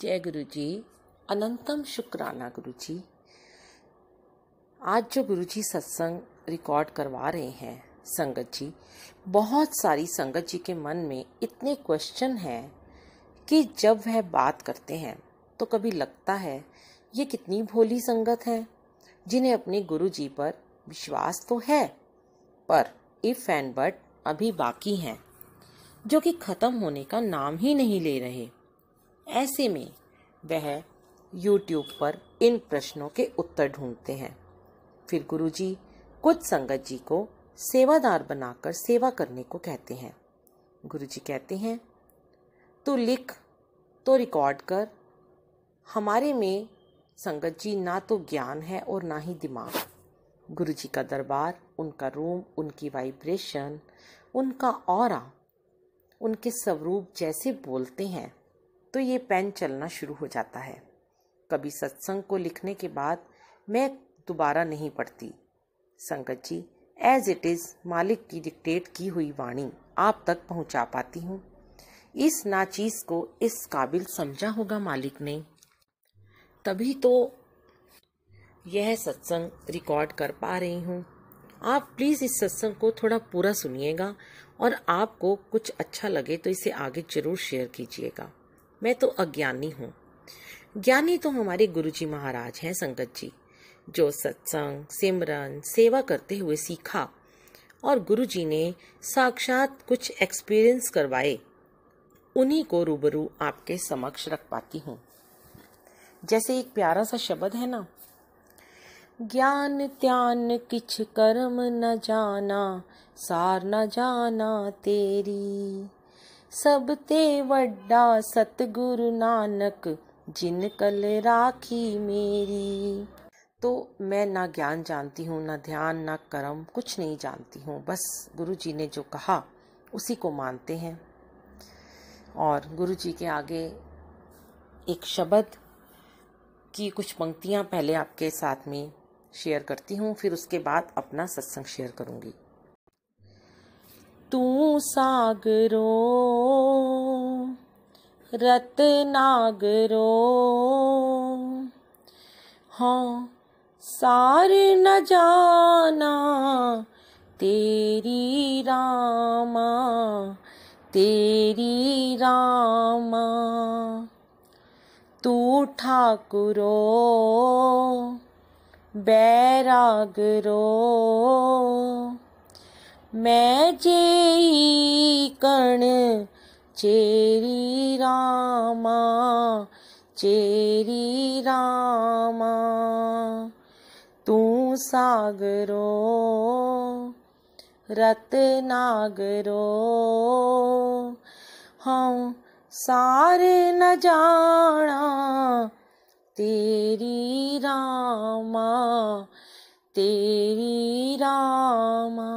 जय गुरु जी अनंतम शुक्राना गुरु जी आज जो गुरु जी सत्संग रिकॉर्ड करवा रहे हैं संगत जी बहुत सारी संगत जी के मन में इतने क्वेश्चन हैं कि जब वह बात करते हैं तो कभी लगता है ये कितनी भोली संगत है जिन्हें अपने गुरु जी पर विश्वास तो है पर इफ एंड बट अभी बाकी हैं जो कि ख़त्म होने का नाम ही नहीं ले रहे ऐसे में वह यूट्यूब पर इन प्रश्नों के उत्तर ढूंढते हैं फिर गुरुजी कुछ संगत जी को सेवादार बनाकर सेवा करने को कहते हैं गुरुजी कहते हैं तो लिख तो रिकॉर्ड कर हमारे में संगत जी ना तो ज्ञान है और ना ही दिमाग गुरुजी का दरबार उनका रूम उनकी वाइब्रेशन उनका और उनके स्वरूप जैसे बोलते हैं तो ये पेन चलना शुरू हो जाता है कभी सत्संग को लिखने के बाद मैं दोबारा नहीं पढ़ती संगत जी एज इट इज़ मालिक की डिक्टेट की हुई वाणी आप तक पहुंचा पाती हूँ इस नाचीज़ को इस काबिल समझा होगा मालिक ने तभी तो यह सत्संग रिकॉर्ड कर पा रही हूँ आप प्लीज़ इस सत्संग को थोड़ा पूरा सुनिएगा और आपको कुछ अच्छा लगे तो इसे आगे ज़रूर शेयर कीजिएगा मैं तो अज्ञानी हूँ ज्ञानी तो हमारे गुरु जी महाराज हैं संगत जी जो सत्संग सिमरन सेवा करते हुए सीखा और गुरु जी ने साक्षात कुछ एक्सपीरियंस करवाए उन्हीं को रूबरू आपके समक्ष रख पाती हूँ जैसे एक प्यारा सा शब्द है ना ज्ञान त्यान किछ कर्म न जाना सार न जाना तेरी सब ते वड्डा सतगुरु नानक जिन कल राखी मेरी तो मैं ना ज्ञान जानती हूँ ना ध्यान ना कर्म कुछ नहीं जानती हूँ बस गुरु जी ने जो कहा उसी को मानते हैं और गुरु जी के आगे एक शब्द की कुछ पंक्तियाँ पहले आपके साथ में शेयर करती हूँ फिर उसके बाद अपना सत्संग शेयर करूँगी तू सागरो रत्नागरो हाँ सार न जाना तेरी रामा तेरी रामा तू ठाकुरो बैरागरो मैं जेई कण चेरी रामा चेरी रामा तू सागरो रत्नागरो हाँ सारे न जाना तेरी रामा तेरी रामा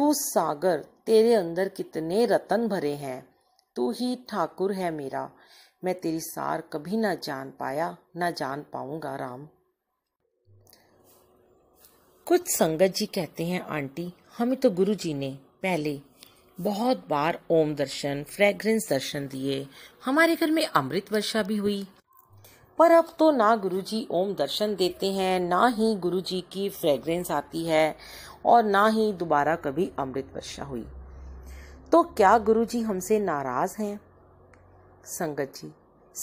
तू सागर तेरे अंदर कितने रतन भरे हैं तू ही ठाकुर है मेरा मैं तेरी सार कभी ना जान पाया ना जान पाऊंगा राम कुछ संगत जी कहते हैं आंटी हमें तो गुरु जी ने पहले बहुत बार ओम दर्शन फ्रेग्रेंस दर्शन दिए हमारे घर में अमृत वर्षा भी हुई पर अब तो ना गुरुजी ओम दर्शन देते हैं ना ही गुरुजी की फ्रेग्रेंस आती है और ना ही दोबारा कभी अमृत वर्षा हुई तो क्या गुरु जी हमसे नाराज हैं संगत जी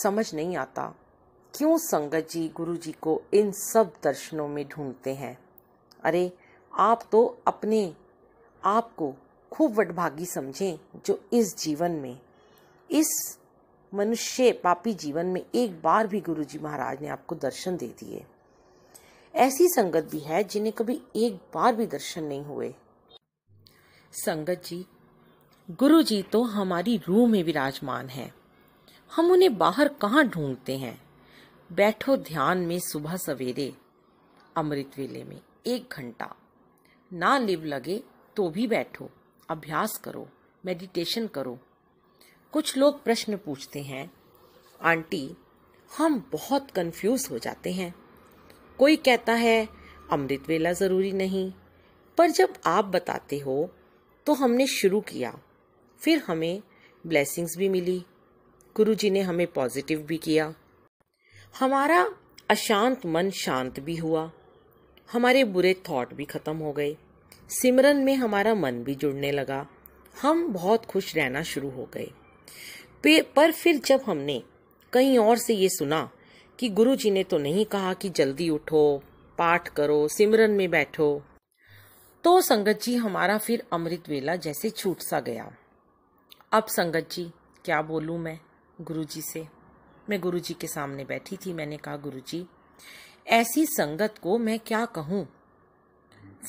समझ नहीं आता क्यों संगत जी गुरु जी को इन सब दर्शनों में ढूंढते हैं अरे आप तो अपने आप को खूब वटभागी समझें जो इस जीवन में इस मनुष्य पापी जीवन में एक बार भी गुरु जी महाराज ने आपको दर्शन दे दिए ऐसी संगत भी है जिन्हें कभी एक बार भी दर्शन नहीं हुए संगत जी गुरु जी तो हमारी रूह में विराजमान हैं हम उन्हें बाहर कहाँ ढूंढते हैं बैठो ध्यान में सुबह सवेरे अमृत वेले में एक घंटा ना लिव लगे तो भी बैठो अभ्यास करो मेडिटेशन करो कुछ लोग प्रश्न पूछते हैं आंटी हम बहुत कंफ्यूज हो जाते हैं कोई कहता है अमृत वेला ज़रूरी नहीं पर जब आप बताते हो तो हमने शुरू किया फिर हमें ब्लेसिंग्स भी मिली गुरु जी ने हमें पॉजिटिव भी किया हमारा अशांत मन शांत भी हुआ हमारे बुरे थॉट भी ख़त्म हो गए सिमरन में हमारा मन भी जुड़ने लगा हम बहुत खुश रहना शुरू हो गए पर फिर जब हमने कहीं और से ये सुना कि गुरु जी ने तो नहीं कहा कि जल्दी उठो पाठ करो सिमरन में बैठो तो संगत जी हमारा फिर अमृत वेला जैसे छूट सा गया अब संगत जी क्या बोलूँ मैं गुरु जी से मैं गुरु जी के सामने बैठी थी मैंने कहा गुरु जी ऐसी संगत को मैं क्या कहूँ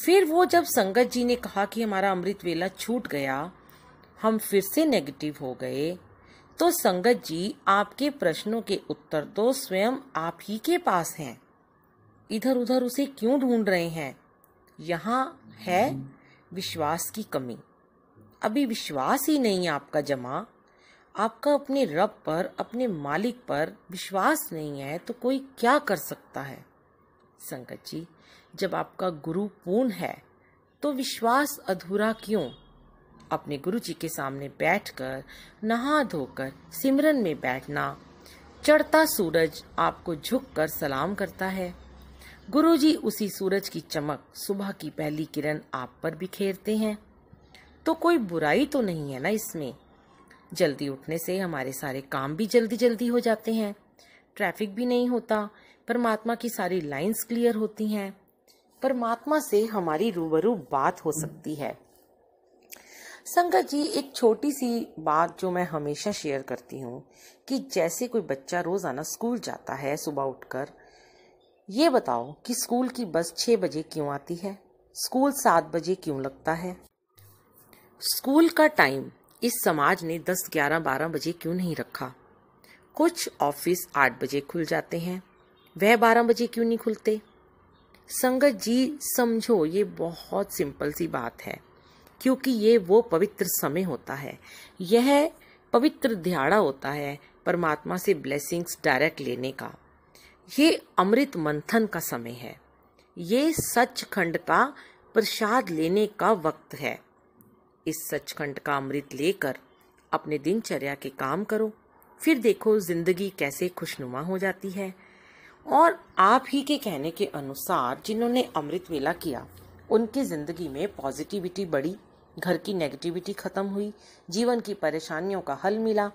फिर वो जब संगत जी ने कहा कि हमारा अमृत वेला छूट गया हम फिर से नेगेटिव हो गए तो संगत जी आपके प्रश्नों के उत्तर तो स्वयं आप ही के पास हैं इधर उधर उसे क्यों ढूंढ रहे हैं यहाँ है विश्वास की कमी अभी विश्वास ही नहीं आपका जमा आपका अपने रब पर अपने मालिक पर विश्वास नहीं है तो कोई क्या कर सकता है संगत जी जब आपका गुरु पूर्ण है तो विश्वास अधूरा क्यों अपने गुरु जी के सामने बैठकर नहा धोकर सिमरन में बैठना चढ़ता सूरज आपको झुककर सलाम करता है गुरु जी उसी सूरज की चमक सुबह की पहली किरण आप पर बिखेरते हैं तो कोई बुराई तो नहीं है ना इसमें जल्दी उठने से हमारे सारे काम भी जल्दी जल्दी हो जाते हैं ट्रैफिक भी नहीं होता परमात्मा की सारी लाइंस क्लियर होती हैं परमात्मा से हमारी रूबरू बात हो सकती है संगत जी एक छोटी सी बात जो मैं हमेशा शेयर करती हूँ कि जैसे कोई बच्चा रोज़ाना स्कूल जाता है सुबह उठकर ये बताओ कि स्कूल की बस छः बजे क्यों आती है स्कूल सात बजे क्यों लगता है स्कूल का टाइम इस समाज ने दस ग्यारह बारह बजे क्यों नहीं रखा कुछ ऑफिस आठ बजे खुल जाते हैं वह बारह बजे क्यों नहीं खुलते संगत जी समझो ये बहुत सिंपल सी बात है क्योंकि ये वो पवित्र समय होता है यह पवित्र ध्याड़ा होता है परमात्मा से ब्लेसिंग्स डायरेक्ट लेने का ये अमृत मंथन का समय है ये सचखंड का प्रसाद लेने का वक्त है इस सचखंड का अमृत लेकर अपने दिनचर्या के काम करो फिर देखो जिंदगी कैसे खुशनुमा हो जाती है और आप ही के कहने के अनुसार जिन्होंने अमृत वेला किया उनकी ज़िंदगी में पॉजिटिविटी बढ़ी घर की नेगेटिविटी ख़त्म हुई जीवन की परेशानियों का हल मिला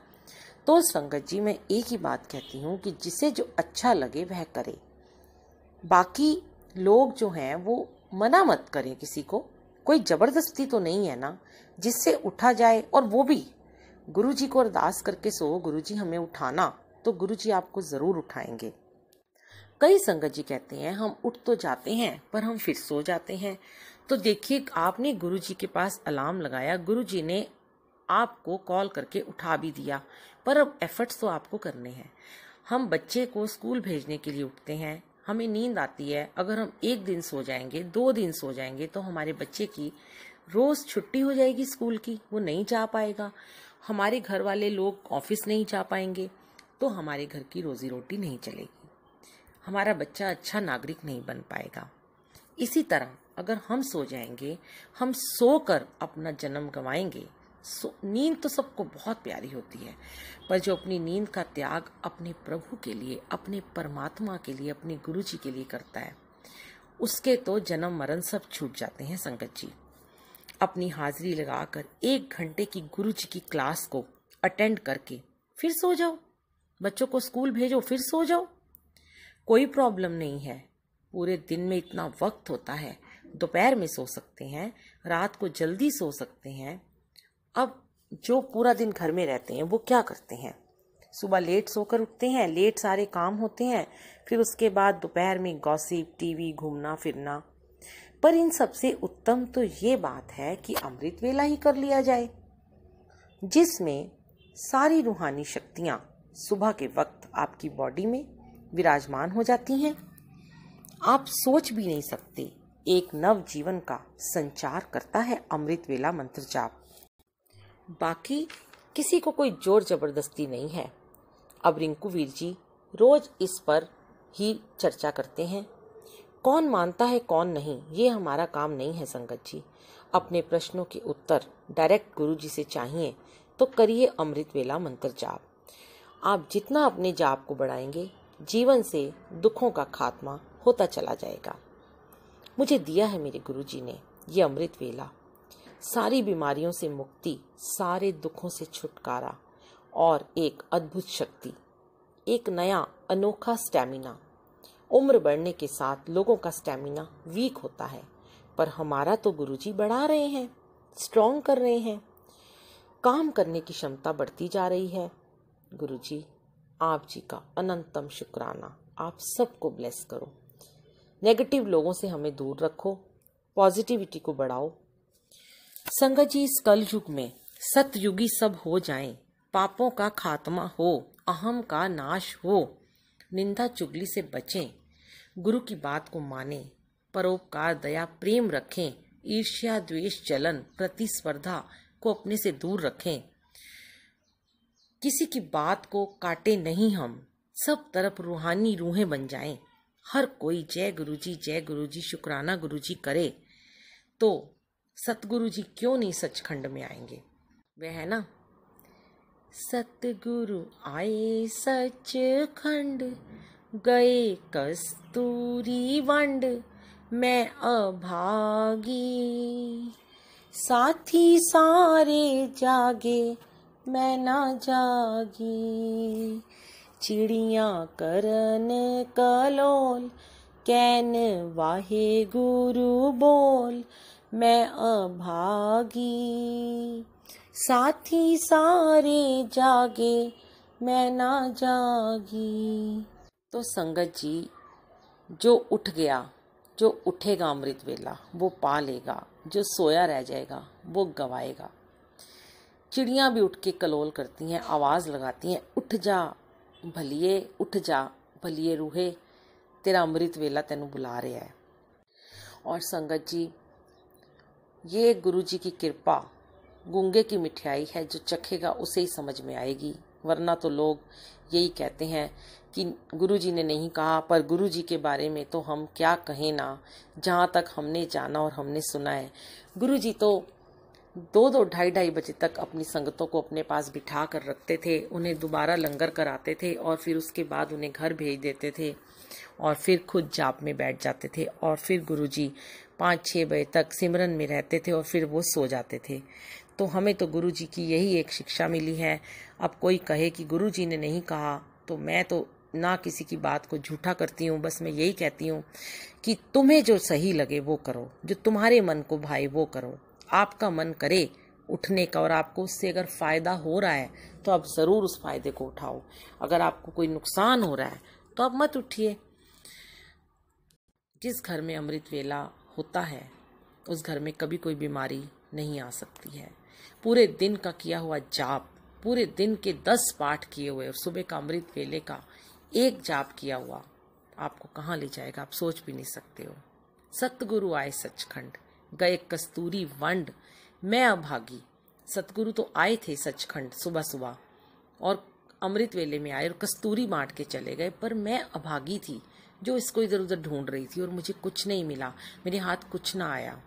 तो संगत जी मैं एक ही बात कहती हूँ कि जिसे जो अच्छा लगे वह करे बाकी लोग जो हैं वो मना मत करें किसी को कोई ज़बरदस्ती तो नहीं है ना जिससे उठा जाए और वो भी गुरु जी को अरदास करके सो गुरु जी हमें उठाना तो गुरु जी आपको ज़रूर उठाएंगे कई संगत जी कहते हैं हम उठ तो जाते हैं पर हम फिर सो जाते हैं तो देखिए आपने गुरु जी के पास अलार्म लगाया गुरु जी ने आपको कॉल करके उठा भी दिया पर अब एफर्ट्स तो आपको करने हैं हम बच्चे को स्कूल भेजने के लिए उठते हैं हमें नींद आती है अगर हम एक दिन सो जाएंगे दो दिन सो जाएंगे तो हमारे बच्चे की रोज छुट्टी हो जाएगी स्कूल की वो नहीं जा पाएगा हमारे घर वाले लोग ऑफिस नहीं जा पाएंगे तो हमारे घर की रोजी रोटी नहीं चलेगी हमारा बच्चा अच्छा नागरिक नहीं बन पाएगा इसी तरह अगर हम सो जाएंगे हम सो कर अपना जन्म गंवाएंगे सो नींद तो सबको बहुत प्यारी होती है पर जो अपनी नींद का त्याग अपने प्रभु के लिए अपने परमात्मा के लिए अपने गुरु जी के लिए करता है उसके तो जन्म मरण सब छूट जाते हैं संगत जी अपनी हाजिरी लगाकर एक घंटे की गुरु जी की क्लास को अटेंड करके फिर सो जाओ बच्चों को स्कूल भेजो फिर सो जाओ कोई प्रॉब्लम नहीं है पूरे दिन में इतना वक्त होता है दोपहर में सो सकते हैं रात को जल्दी सो सकते हैं अब जो पूरा दिन घर में रहते हैं वो क्या करते हैं सुबह लेट सोकर उठते हैं लेट सारे काम होते हैं फिर उसके बाद दोपहर में गॉसिप टीवी घूमना फिरना पर इन सबसे उत्तम तो ये बात है कि अमृत वेला ही कर लिया जाए जिसमें सारी रूहानी शक्तियाँ सुबह के वक्त आपकी बॉडी में विराजमान हो जाती हैं आप सोच भी नहीं सकते एक नव जीवन का संचार करता है अमृत वेला मंत्र जाप बाकी किसी को कोई जोर जबरदस्ती नहीं है अब रिंकू वीर जी रोज इस पर ही चर्चा करते हैं कौन मानता है कौन नहीं ये हमारा काम नहीं है संगत जी अपने प्रश्नों के उत्तर डायरेक्ट गुरु जी से चाहिए तो करिए अमृत वेला मंत्र जाप आप जितना अपने जाप को बढ़ाएंगे जीवन से दुखों का खात्मा होता चला जाएगा मुझे दिया है मेरे गुरु जी ने ये अमृत वेला सारी बीमारियों से मुक्ति सारे दुखों से छुटकारा और एक अद्भुत शक्ति एक नया अनोखा स्टैमिना उम्र बढ़ने के साथ लोगों का स्टैमिना वीक होता है पर हमारा तो गुरुजी बढ़ा रहे हैं स्ट्रॉन्ग कर रहे हैं काम करने की क्षमता बढ़ती जा रही है गुरुजी आप जी का अनंतम शुक्राना आप सबको ब्लेस करो नेगेटिव लोगों से हमें दूर रखो पॉजिटिविटी को बढ़ाओ संगत जी इस कलयुग में सतयुगी सब हो जाएं, पापों का खात्मा हो अहम का नाश हो निंदा चुगली से बचें गुरु की बात को माने परोपकार दया प्रेम रखें ईर्ष्या द्वेष जलन प्रतिस्पर्धा को अपने से दूर रखें किसी की बात को काटे नहीं हम सब तरफ रूहानी रूहें बन जाएं हर कोई जय गुरु जी जय गुरु जी शुक्राना गुरु जी करे तो सतगुरु जी क्यों नहीं सचखंड में आएंगे वह है ना सतगुरु आए सच खंड गए कस्तूरी वंड मैं अभागी साथी सारे जागे मैं ना जागी चिड़िया करन कलोल कैन वाहे गुरु बोल मैं अभागी साथी सारे जागे मैं ना जागी तो संगत जी जो उठ गया जो उठेगा अमृत वेला वो पा लेगा जो सोया रह जाएगा वो गवाएगा चिड़ियाँ भी उठ के कलोल करती हैं आवाज़ लगाती हैं उठ जा ਭਲੀਏ उठ जा ਭਲੀਏ रूहे तेरा अमृत वेला तेन बुला रहा है और संगत जी ये गुरु जी की कृपा गूंगे की मिठाई है जो चखेगा उसे ही समझ में आएगी वरना तो लोग यही कहते हैं कि गुरु जी ने नहीं कहा पर गुरु जी के बारे में तो हम क्या कहें ना जहाँ तक हमने जाना और हमने सुना है गुरु जी तो दो दो ढाई ढाई बजे तक अपनी संगतों को अपने पास बिठा कर रखते थे उन्हें दोबारा लंगर कराते थे और फिर उसके बाद उन्हें घर भेज देते थे और फिर खुद जाप में बैठ जाते थे और फिर गुरुजी पाँच छः बजे तक सिमरन में रहते थे और फिर वो सो जाते थे तो हमें तो गुरु जी की यही एक शिक्षा मिली है अब कोई कहे कि गुरु जी ने नहीं कहा तो मैं तो ना किसी की बात को झूठा करती हूँ बस मैं यही कहती हूँ कि तुम्हें जो सही लगे वो करो जो तुम्हारे मन को भाए वो करो आपका मन करे उठने का और आपको उससे अगर फ़ायदा हो रहा है तो आप ज़रूर उस फायदे को उठाओ अगर आपको कोई नुकसान हो रहा है तो आप मत उठिए जिस घर में अमृत वेला होता है उस घर में कभी कोई बीमारी नहीं आ सकती है पूरे दिन का किया हुआ जाप पूरे दिन के दस पाठ किए हुए और सुबह का अमृत वेले का एक जाप किया हुआ आपको कहाँ ले जाएगा आप सोच भी नहीं सकते हो सतगुरु आए सचखंड गए कस्तूरी वंड मैं अभागी सतगुरु तो आए थे सचखंड सुबह सुबह और अमृत वेले में आए और कस्तूरी बांट के चले गए पर मैं अभागी थी जो इसको इधर उधर ढूंढ रही थी और मुझे कुछ नहीं मिला मेरे हाथ कुछ ना आया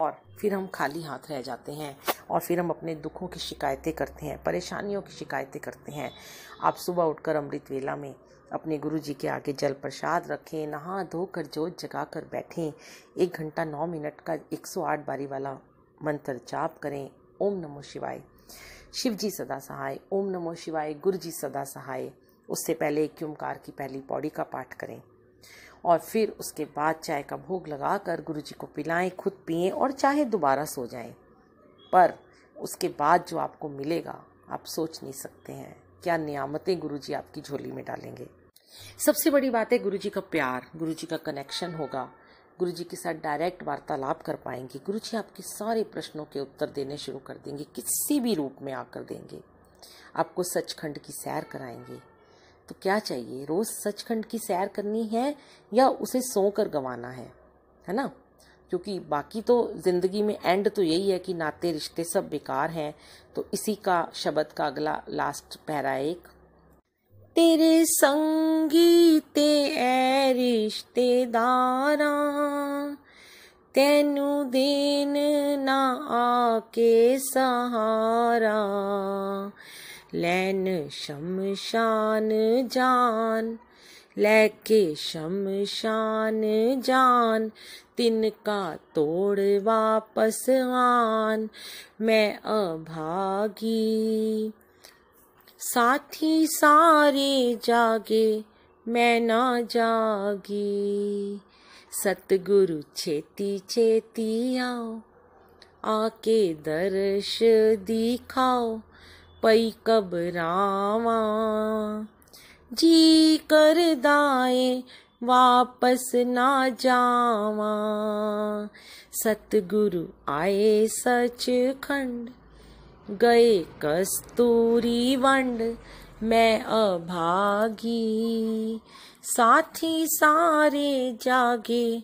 और फिर हम खाली हाथ रह जाते हैं और फिर हम अपने दुखों की शिकायतें करते हैं परेशानियों की शिकायतें करते हैं आप सुबह उठकर अमृत वेला में अपने गुरु जी के आगे जल प्रसाद रखें नहा धोकर जोत जगा कर बैठें एक घंटा नौ मिनट का 108 बारी वाला मंत्र जाप करें ओम नमो शिवाय शिव जी सदा सहाय ओम नमो शिवाय गुरु जी सदा सहाय उससे पहले एक ओमकार की पहली पौड़ी का पाठ करें और फिर उसके बाद चाय का भोग लगाकर गुरु जी को पिलाएं खुद पिए और चाहे दोबारा सो जाएं पर उसके बाद जो आपको मिलेगा आप सोच नहीं सकते हैं क्या नियामतें गुरु जी आपकी झोली में डालेंगे सबसे बड़ी बात है गुरु जी का प्यार गुरु जी का कनेक्शन होगा गुरु जी के साथ डायरेक्ट वार्तालाप कर पाएंगे गुरु जी आपके सारे प्रश्नों के उत्तर देने शुरू कर देंगे किसी भी रूप में आकर देंगे आपको सचखंड की सैर कराएंगे तो क्या चाहिए रोज़ सचखंड की सैर करनी है या उसे सो कर गंवाना है है ना क्योंकि बाकी तो ज़िंदगी में एंड तो यही है कि नाते रिश्ते सब बेकार हैं तो इसी का शब्द का अगला लास्ट पहरा एक तेरे संगीते ऐ रिश्तेदारा तेनू देन ना आके सहारा लैन शमशान जान लैके शमशान जान तिनका तोड़ वापस आन मैं अभागी साथी सारे जागे मैं ना जागी सतगुरु छेती छेती आओ आके दर्श दिखाओ पई कबरावा जी कर दाए वापस ना जावा सतगुरु आए सच खंड गए कस्तूरी वंड मैं अभागी साथी सारे जागे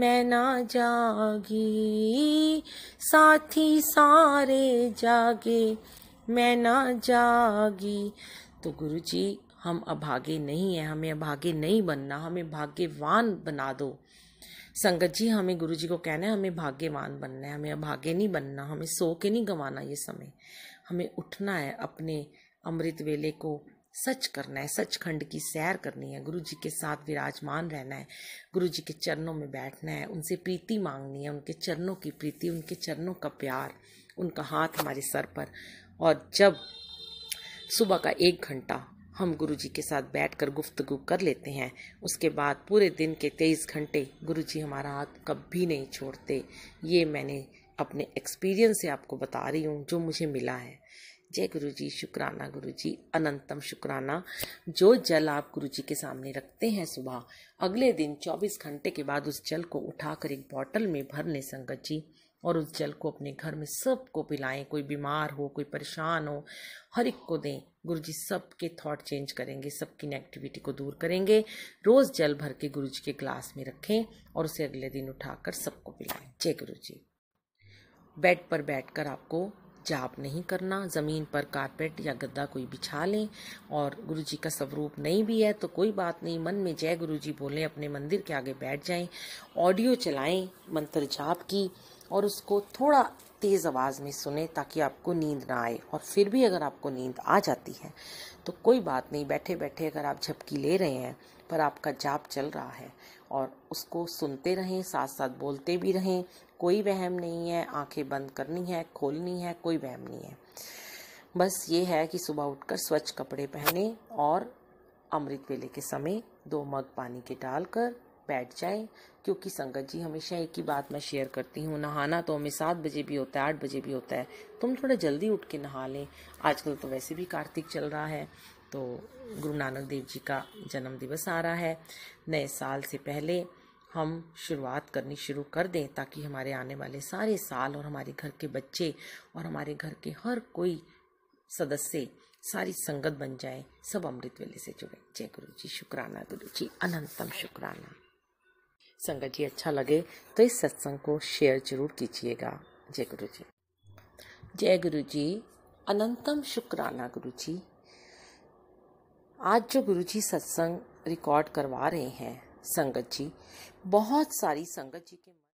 मैं ना जागी साथी सारे जागे मैं ना जागी तो गुरु जी हम अभागे नहीं हैं हमें अभागे नहीं बनना हमें भाग्यवान बना दो संगत जी हमें गुरु जी को कहना है हमें भाग्यवान बनना है हमें अभाग्य नहीं बनना हमें सो के नहीं गंवाना ये समय हमें उठना है अपने अमृत वेले को सच करना है सच खंड की सैर करनी है गुरु जी के साथ विराजमान रहना है गुरु जी के चरणों में बैठना है उनसे प्रीति मांगनी है उनके चरणों की प्रीति उनके चरणों का प्यार उनका हाथ हमारे सर पर और जब सुबह का एक घंटा हम गुरुजी के साथ बैठकर गुफ्तगु कर लेते हैं उसके बाद पूरे दिन के तेईस घंटे गुरुजी हमारा हाथ कभी नहीं छोड़ते ये मैंने अपने एक्सपीरियंस से आपको बता रही हूँ जो मुझे मिला है जय गुरु जी शुक्राना गुरु जी अनंतम शुक्राना जो जल आप गुरु जी के सामने रखते हैं सुबह अगले दिन 24 घंटे के बाद उस जल को उठाकर एक बॉटल में भर लें संगत जी और उस जल को अपने घर में सबको पिलाएं कोई बीमार हो कोई परेशान हो हर एक को दें गुरु जी सबके थॉट चेंज करेंगे सबकी नेगेटिविटी को दूर करेंगे रोज़ जल भर के गुरु जी के ग्लास में रखें और उसे अगले दिन उठाकर सबको पिलाएं जय गुरु जी बेड पर बैठकर आपको जाप नहीं करना ज़मीन पर कारपेट या गद्दा कोई बिछा लें और गुरु जी का स्वरूप नहीं भी है तो कोई बात नहीं मन में जय गुरु जी बोलें अपने मंदिर के आगे बैठ जाएं ऑडियो चलाएं मंत्र जाप की और उसको थोड़ा तेज़ आवाज़ में सुने ताकि आपको नींद ना आए और फिर भी अगर आपको नींद आ जाती है तो कोई बात नहीं बैठे बैठे अगर आप झपकी ले रहे हैं पर आपका जाप चल रहा है और उसको सुनते रहें साथ साथ बोलते भी रहें कोई वहम नहीं है आंखें बंद करनी है खोलनी है कोई वहम नहीं है बस ये है कि सुबह उठकर स्वच्छ कपड़े पहने और अमृत वेले के समय दो मग पानी के डालकर बैठ जाएं क्योंकि संगत जी हमेशा एक ही बात मैं शेयर करती हूँ नहाना तो हमें सात बजे भी होता है आठ बजे भी होता है तुम थोड़ा जल्दी उठ के नहा लें आजकल तो वैसे भी कार्तिक चल रहा है तो गुरु नानक देव जी का जन्म दिवस आ रहा है नए साल से पहले हम शुरुआत करनी शुरू कर दें ताकि हमारे आने वाले सारे साल और हमारे घर के बच्चे और हमारे घर के हर कोई सदस्य सारी संगत बन जाए सब अमृत वेले से जुड़े जय गुरु जी शुक्राना गुरु जी अनंतम शुक्राना संगत जी अच्छा लगे तो इस सत्संग को शेयर जरूर कीजिएगा जय गुरु जी जय गुरु जी अनंतम शुक्राना गुरु जी आज जो गुरु जी सत्संग रिकॉर्ड करवा रहे हैं संगत जी बहुत सारी संगत जी के